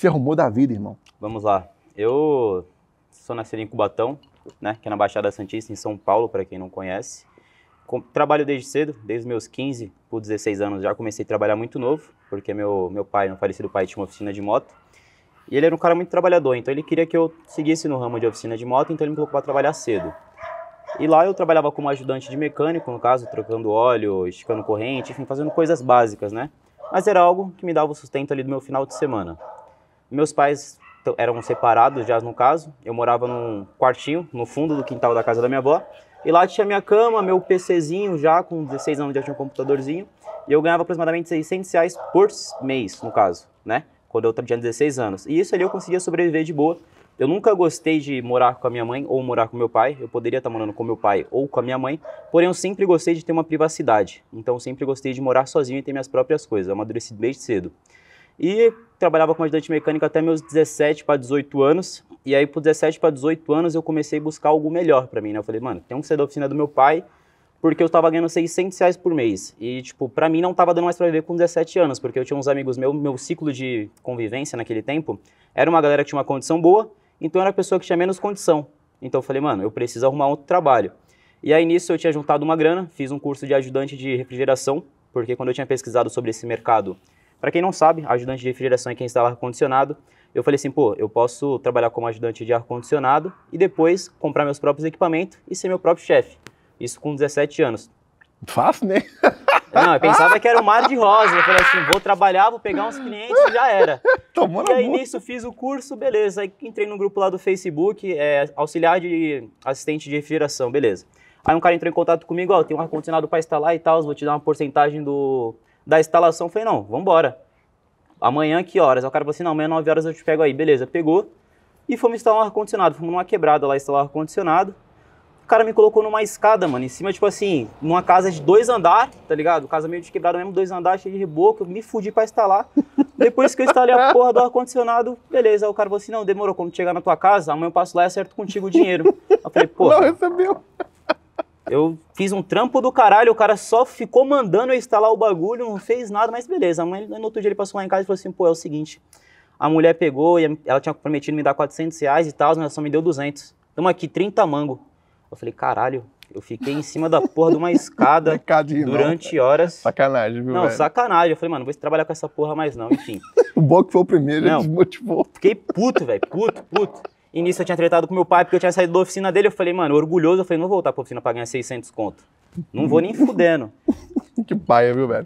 se arrumou da vida, irmão? Vamos lá. Eu sou nascido em Cubatão, né, que é na Baixada Santista, em São Paulo, para quem não conhece. Trabalho desde cedo, desde meus 15 por 16 anos já comecei a trabalhar muito novo, porque meu, meu pai, meu falecido pai, tinha uma oficina de moto. E ele era um cara muito trabalhador, então ele queria que eu seguisse no ramo de oficina de moto, então ele me colocou para trabalhar cedo. E lá eu trabalhava como ajudante de mecânico, no caso, trocando óleo, esticando corrente, enfim, fazendo coisas básicas, né? Mas era algo que me dava o sustento ali do meu final de semana. Meus pais eram separados já no caso. Eu morava num quartinho no fundo do quintal da casa da minha avó. E lá tinha minha cama, meu PCzinho já, com 16 anos já tinha um computadorzinho. E eu ganhava aproximadamente 600 reais por mês, no caso, né? Quando eu tinha 16 anos. E isso ali eu conseguia sobreviver de boa. Eu nunca gostei de morar com a minha mãe ou morar com meu pai. Eu poderia estar morando com meu pai ou com a minha mãe, porém eu sempre gostei de ter uma privacidade. Então eu sempre gostei de morar sozinho e ter minhas próprias coisas. Eu amadureci desde cedo. E trabalhava como ajudante mecânico até meus 17 para 18 anos. E aí, por 17 para 18 anos, eu comecei a buscar algo melhor para mim, né? Eu falei, mano, tem que ser da oficina do meu pai, porque eu estava ganhando 600 reais por mês. E, tipo, para mim não estava dando mais para viver com 17 anos, porque eu tinha uns amigos meu meu ciclo de convivência naquele tempo era uma galera que tinha uma condição boa, então era a pessoa que tinha menos condição. Então eu falei, mano, eu preciso arrumar outro trabalho. E aí, nisso, eu tinha juntado uma grana, fiz um curso de ajudante de refrigeração, porque quando eu tinha pesquisado sobre esse mercado, para quem não sabe, ajudante de refrigeração é quem instala ar-condicionado. Eu falei assim, pô, eu posso trabalhar como ajudante de ar-condicionado e depois comprar meus próprios equipamentos e ser meu próprio chefe. Isso com 17 anos. Fácil, né? Não, eu pensava que era um mar de rosa. Eu falei assim, vou trabalhar, vou pegar uns clientes e já era. Tomando e aí, nisso, fiz o curso, beleza. Aí entrei num grupo lá do Facebook, é, auxiliar de assistente de refrigeração, beleza. Aí um cara entrou em contato comigo, ó, tem um ar-condicionado para instalar e tal, vou te dar uma porcentagem do, da instalação. Falei, não, vamos Amanhã que horas? Aí o cara falou assim, não, amanhã 9 horas eu te pego aí. Beleza, pegou. E fomos instalar um ar-condicionado. Fomos numa quebrada lá instalar um ar-condicionado. O cara me colocou numa escada, mano, em cima, tipo assim, numa casa de dois andares, tá ligado? Casa meio de quebrada mesmo, dois andares, cheio de reboco. Eu me fudi pra instalar. Depois que eu instalei a porra do ar-condicionado, beleza. Aí o cara falou assim, não, demorou. Quando chegar na tua casa, amanhã eu passo lá e acerto contigo o dinheiro. Eu falei, pô... Não recebeu. Eu fiz um trampo do caralho, o cara só ficou mandando eu instalar o bagulho, não fez nada, mas beleza. Mas no outro dia ele passou lá em casa e falou assim: pô, é o seguinte, a mulher pegou e ela tinha prometido me dar 400 reais e tal, mas ela só me deu 200. Tamo aqui, 30 mango. Eu falei: caralho. Eu fiquei em cima da porra de uma escada Mercadinho, durante não, horas. Sacanagem, viu? Não, velho? sacanagem. Eu falei, mano, não vou trabalhar com essa porra mais não, enfim. o Boca é foi o primeiro, não, ele desmotivou. Fiquei puto, velho, puto, puto. E nisso eu tinha tretado com meu pai, porque eu tinha saído da oficina dele. Eu falei, mano, orgulhoso. Eu falei, não vou voltar pra oficina pra ganhar 600 conto. Não vou nem fudendo. que paia, viu, velho?